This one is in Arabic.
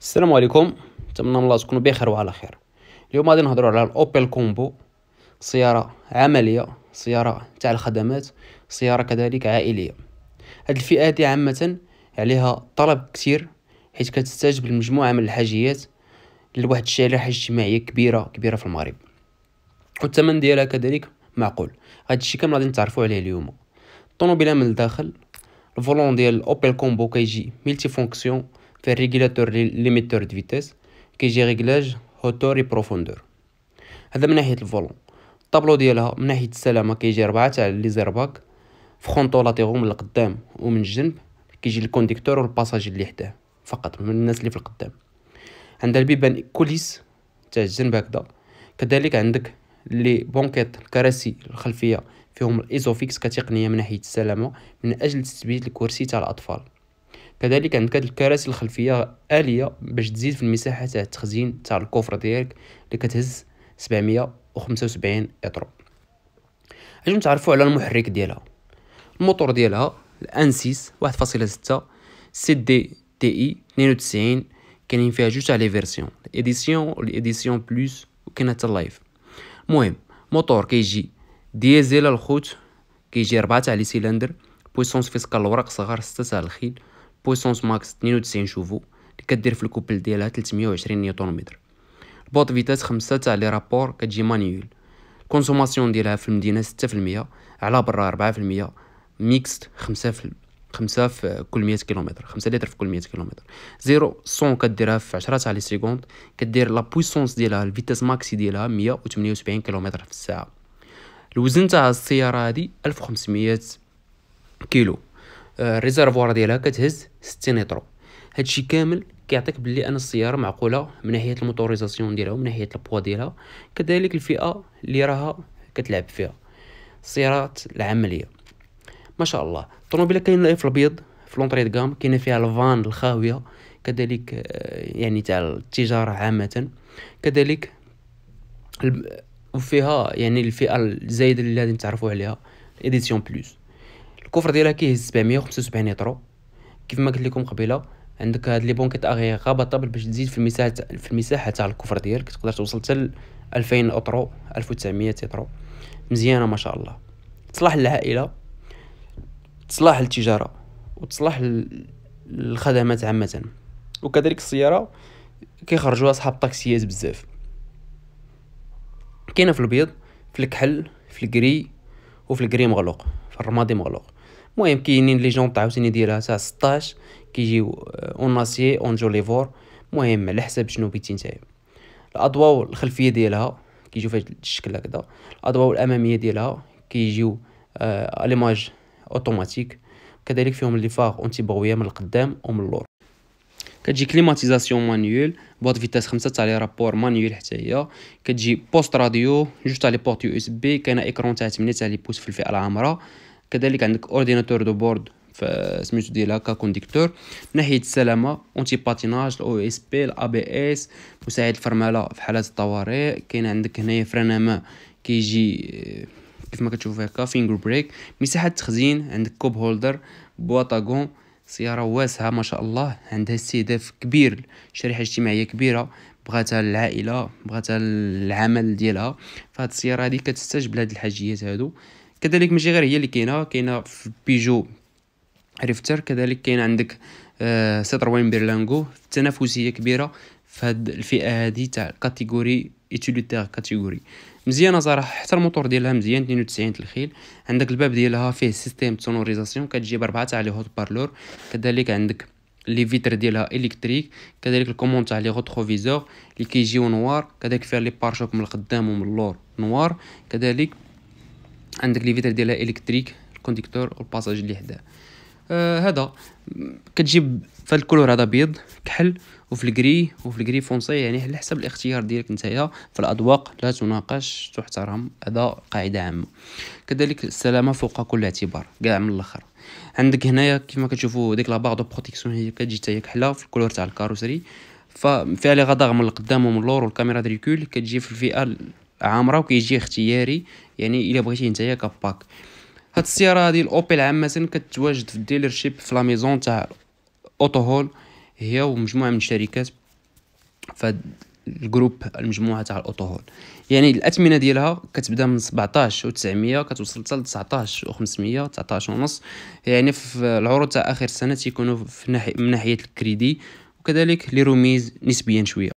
السلام عليكم نتمنى من الله تكونوا بخير وعلى خير اليوم غادي نهضروا على الاوبل كومبو سياره عمليه سياره تاع الخدمات سياره كذلك عائليه هاد الفئه دي عامه عليها طلب كثير حيت كتستجب لمجموعه من الحاجيات لواحد الشريحه اجتماعيه كبيره كبيره في المغرب والثمن ديالها كذلك معقول هاد الشيء كامل غادي نتعرفوا عليه اليوم الطوموبيله من الداخل الفولون ديال الاوبل كومبو كيجي ملتي فونكسيون في الريجيلاتور ليميتور دو فيتيس كيجي ريغلاج هوتور اي بروفوندور هذا من ناحيه الفولون الطابلو ديالها من ناحيه السلامه كيجي ربعه تاع لي زيرباك فخونطو لاتيرو من القدام ومن الجنب كيجي الكونديكتور والباساج اللي حداه فقط من الناس اللي في القدام عندها البيبان كوليس تاع الجنب هكذا كذلك عندك لي بونكيت الكراسي الخلفيه فيهم الايزوفيكس كتقنيه من ناحيه السلامه من اجل تثبيت الكرسي تاع الاطفال كذلك عندك هاد الكراسي الخلفيه اليه باش تزيد في المساحه تاع التخزين تاع الكوفر ديالك اللي كتهز سبعمية وسبعين اطرو أجي نتعرفو على المحرك ديالها الموتور ديالها الانسيس ستة سي دي تي اي وتسعين كاينين فيها جوج تاع لي فيرسيون الاديسيون بلوس و وكاين حتى اللايف المهم موتور كيجي ديزل الخوت كيجي ربعة تاع لي سيلندر بويسونس فيسكال الوراق صغار ستة تاع الخيل بويسونس ماكس 92 شوفو اللي كدير في الكوبل ديالها 320 نيوتن متر البوط فيتاس 5 تاع لي رابور كتجي مانيول الكونسوماسيون ديالها في المدينه 6% على برا 4% ميكست 5 في 5 في كل 100 كيلومتر 5 لتر في كل 100 كيلومتر زيرو صون كديرها في 10 تاع لي سيكوند كدير لا بويسونس ديالها الفيتاس ماكسي ديالها 178 كيلومتر في الساعة الوزن تاع السيارة هذه 1500 كيلو الريزرفوار ديالها كتهز ستينيترو هادشي كامل كيعطيك بلي ان السياره معقوله من ناحيه الموتوريزاسيون ديالها ومن ناحيه البوا ديالها كذلك الفئه اللي راها كتلعب فيها السيارات العمليه ما شاء الله الطوموبيله كاين في الابيض في لونطري كام كاينه فيها الفان الخاويه كذلك آه، يعني تاع التجاره عامه كذلك وفيها يعني الفئه الزايده اللي غادي نتعرفوا عليها اديسيون بلوس الكفر ديالها كيهز 775 لتر كيف ما قلت لكم قبيله عندك هاد لي بونكيت اغي غابطابل باش تزيد في المساحه في المساحه تاع الكفر ديالك تقدر توصل حتى 2000 اوترو 1900 اطرو مزيانه ما شاء الله تصلح للعائله تصلح للتجاره وتصلح للخدمات عامه وكذلك السياره كيخرجوها صحاب الطاكسيات بزاف كاينه في البيض في الكحل في الكري وفي الكري مغلوق في الرمادي مغلوق المهم كاينين لي جونط عاوتاني دايرها تاع 16 كيجيو اون اسيي اون جوليفور المهم على حساب شنو بيتي نتايا الاضواء الخلفيه ديالها كيجيو في الشكل هكذا الاضواء الاماميه ديالها كيجيو آه ليماج اوتوماتيك كذلك فيهم لي فار بغويه من القدام ومن اللور كتجي كليماتيزاسيون مانيول بوط فيتاس خمسة تاع لي رابور مانيول حتى هي كتجي بوست راديو جوج تاع لي بورت يو اس بي كاينه ايكرون تاع 8 تاع لي بوس في الفئه العامره كذلك عندك اورديناتور دو بورد فسميتو ديال هكا كونديكتور من ناحيه السلامه اونتي باتيناج او اس بي الا بي اس مساعد الفرمله في حالات الطوارئ كاين عندك هنايا فرانما كيجي كيف ما كتشوف هكا فينغر بريك مساحه تخزين عندك كوب هولدر بواطاغون سياره واسعه ما شاء الله عندها استهداف كبير شريحه اجتماعيه كبيره بغاتها العائله بغاتها العمل ديالها فهاد السياره هذه كتستجب لهاد الحاجيات هادو كذلك ماشي غير هي اللي كاينه كاينه في بيجو ريفتر كذلك كاين عندك آه، سيتروين بيرلانغو تنافسيه كبيره في هاد الفئه هادي تاع كاتيجوري ايتوليتير كاتيجوري مزيانه صراحه حتى الموتور ديالها مزيان 92 الخيل عندك الباب ديالها فيه سيستيم سونوريزاسيون كتجيب اربعه تاع لي هوت بارلور كذلك عندك لي فيتر ديالها الكتريك كذلك الكومون تاع لي روتروفيزور اللي كيجيو نوار كذلك فيها لي بارشوك من القدام ومن اللور نوار كذلك عندك لي فيتر ديالها الكتريك الكونديكتور والباساج اللي حداه آه هذا كتجيب في هذا الكولور هذا بيض كحل وفي الكري وفي الكري فونسي يعني على حسب الاختيار ديالك نتايا في الاذواق لا تناقش تحترم هذا قاعده عامه كذلك السلامه فوق كل اعتبار كاع من الاخر عندك هنايا كما كتشوفوا ديك لا بار دو بروتيكسيون هي كتجي حتى هي كحله في الكولور تاع الكاروسري ففيها لي غداغ من القدام ومن اللور والكاميرا دريكول كتجي في الفئه عامره وكيجي اختياري يعني الا بغيتي نتايا كباك هاد السياره هادي الاوبيل عامه كتواجد في الديلرشيب في لا ميزون تاع اوتو هول هي ومجموعه من الشركات في الجروب المجموعه تاع الاوتو هول يعني الاثمنه ديالها كتبدا من 17 و 900 كتوصل حتى ل 19 و 500 19 ونص يعني في العروض تاع اخر السنه تيكونوا في ناحية من ناحيه الكريدي وكذلك لي روميز نسبيا شويه